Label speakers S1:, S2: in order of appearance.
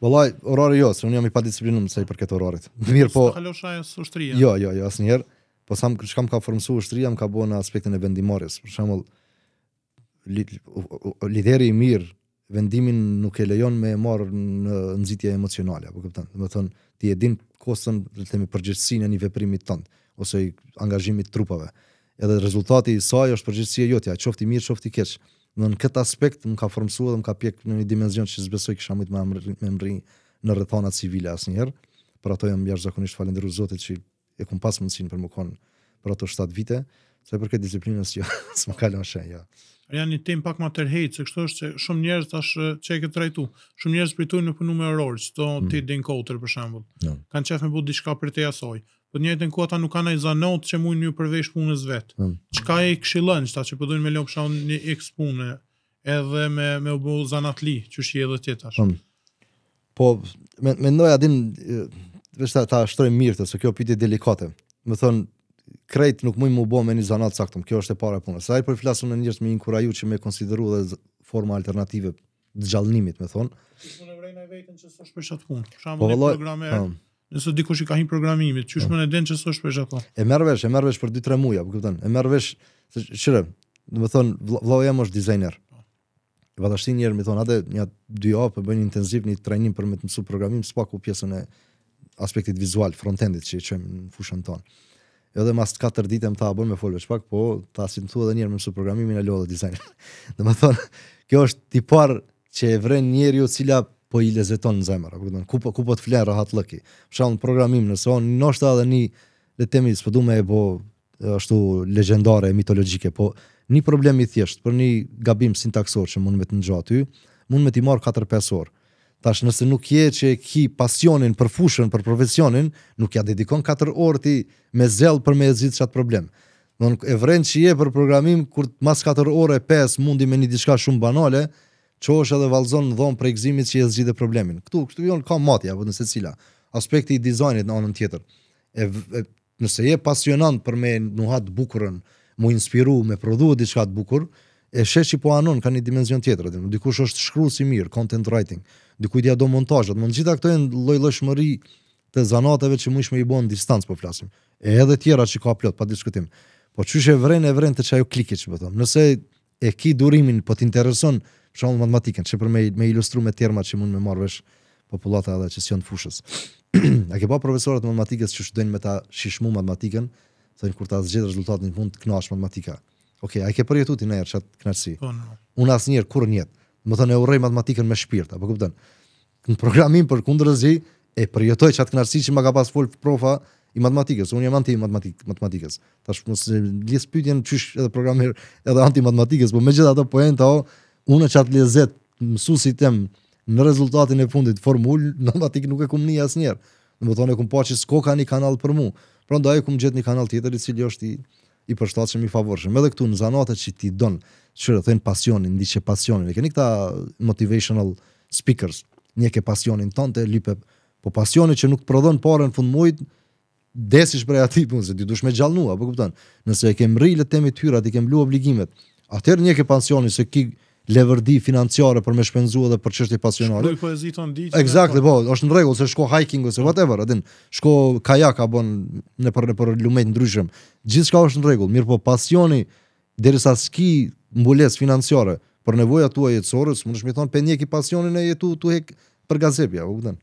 S1: Vallai, orari jo, se unë jam i pa disiplinuar sa i përket orarit. Mir po. Ka kalosha e ushtria. Jo, jo, jo, asnjëherë. Po sa më çka kam ka formsuar ushtria, më ka bën në aspektin e vendimmarrjes. Për shembull, lideri i mirë vendimin nuk e lejon me marr në nxitje emocionale, apo kupton? Do të thon, ti e din kostën, le të themi, përgjithësinë e veprimit tënd ose angazhimit trupave. Edhe rezultati i saj është përgjithësia jotja, qoftë i mirë, qoftë i keq në këtë aspekt më ka formësua dhe më ka pjek në një dimenzion që zbesoj kisha mëjtë me më mëri në rëthonat civile asë njerë, për ato jam bjarë zakonisht falenderu zotit që e kum pas mundësin për më konë për ato 7 vite, se për këtë disiplinës jo, së më kalon shenë, jo.
S2: Ja një tim pak ma tërhejtë, se kështu është që shumë njerës tash që e këtë rajtu, shumë njerës tujnë në punu me orori, që të mm. ti din kouter për shambull, jo. kanë qef me bu diçka për te asoj, po një ditën kohë ata nuk kanë asnjë zanot që mundin ju përveç punës vet. Po. Çka hmm. e këshillon çta që po doin me lëm shaun një eks punë edhe me me u bë zanatli, çuçi edhe ti tash. Hmm.
S1: Po me, me noja din vetë ta, shtroj mirë të, se kjo pyetje delikate. Më thon krejt nuk mund më bëm me një zanat saktëm. Kjo është e para punës. Sa i për flasun në njerëz me inkurajuar që më konsideru dhe forma alternative të gjallënimit, me thon. Unë vrejnë
S2: e vetën që së shpeshat punë. Shambu po, një nëse dikush i ka një programimit, çu mm. më e den që sosh për
S1: Japon. E merr vesh, e merr vesh për 2 3 muaj, po kupton. E merr vesh se çrë, do të thon vllau jam është dizajner. Vë dash tinë herë më thon atë një dy javë për bën intensiv një trajnim për me të mësuar programim, sepse ku pjesën e aspektit vizual frontendit që çojmë në fushën tonë. Edhe mas katër ditë më tha bën me folësh pak, po ta si më thua edhe një herë më mësuar programimin e lodhë dizajn. Domethën, kjo është tipar që e vren njeriu i cila po i lezeton në zemër, apo kupton, ku po ku po të flera rahat lëki. Për shembull programim nëse on noshta edhe një le të themi, s'po duam e bo ashtu legjendare mitologjike, po një problem i thjesht për një gabim sintaksor që mund me të ngjo aty, mund me të marr 4-5 orë. Tash nëse nuk je që ki pasionin për fushën, për profesionin, nuk ja dedikon 4 orë ti me zell për me zgjidhur çat problem. Donë e vrenë që je për programim kur mas 4 orë e 5 mundi me një diçka shumë banale, çosh edhe vallzon në dhomë prej gëzimit që e zgjidhë problemin. Ktu, këtu jon ka matja, po nëse cila aspekti i dizajnit në anën tjetër. E, e nëse je pasionant për me nuhat të bukurën, mu inspiru me prodhu diçka të bukur, e sheshi po anon kanë një dimension tjetër, dikush është shkru si mirë content writing, dikujt ja do montazhet, më gjitha këto janë lloj-llojshmëri të zanateve që më ishme i bën distancë po flasim. E edhe të tjera që ka plot pa diskutim. Po çuçi e vren e vren të çajo klikish, po Nëse e ki durimin po të intereson për shkak të matematikën, çe për me me ilustruar me terma që mund të marrësh popullata edhe që janë të fushës. A ke pa profesorët e matematikës që shudojnë me ta shishmu matematikën, thonë kur ta zgjedh rezultatin në fund të kënaqsh matematika. Okej, okay, a ke përjetuar ti ndër çat kënaqësi? Po, no. Un asnjëherë kur njet. Do thonë e urrej matematikën me shpirt, apo kupton? Në programim për kundërzi e përjetoj çat kënaqësi që më ka pas fol profa i matematikës, unë jam anti matematik matematikës. Tash mos lidh pyetjen çysh edhe programer edhe anti matematikës, por megjithatë ato po poenta o unë që atë lezet mësusi tem në rezultatin e fundit formullë, në matik nuk e kumë një asë njerë. Në më tonë e kumë pa që s'ko ka një kanal për mu. Pra nda e kumë gjithë një kanal tjetër i cilë është i, i që i favorëshëm. Edhe këtu në zanate që ti donë, që rëthen pasionin, ndi që pasionin. E një këta motivational speakers, një ke pasionin tante, të lipe, po pasionin që nuk prodhën pare në fund mujt, desish prej ati punë, po, se ti dush me gjallnua, po këpëtan, nëse e kem rrilë të temi i kem blu obligimet, atër një ke pasionin, se ki, leverdi financiare për me shpenzuar dhe për çështje pasionale. Shkoj
S2: poezi ton ditë. Exactly,
S1: po, është në rregull se shko hiking ose whatever, atë. Shko kajak apo në për për lumet ndryshëm. Gjithçka është në rregull, mirë po pasioni derisa ski mbules financiare për nevojat tuaja jetësore, s'mundesh mi thon penjek i pasionin e jetu tu hek për gazepja, u kupton?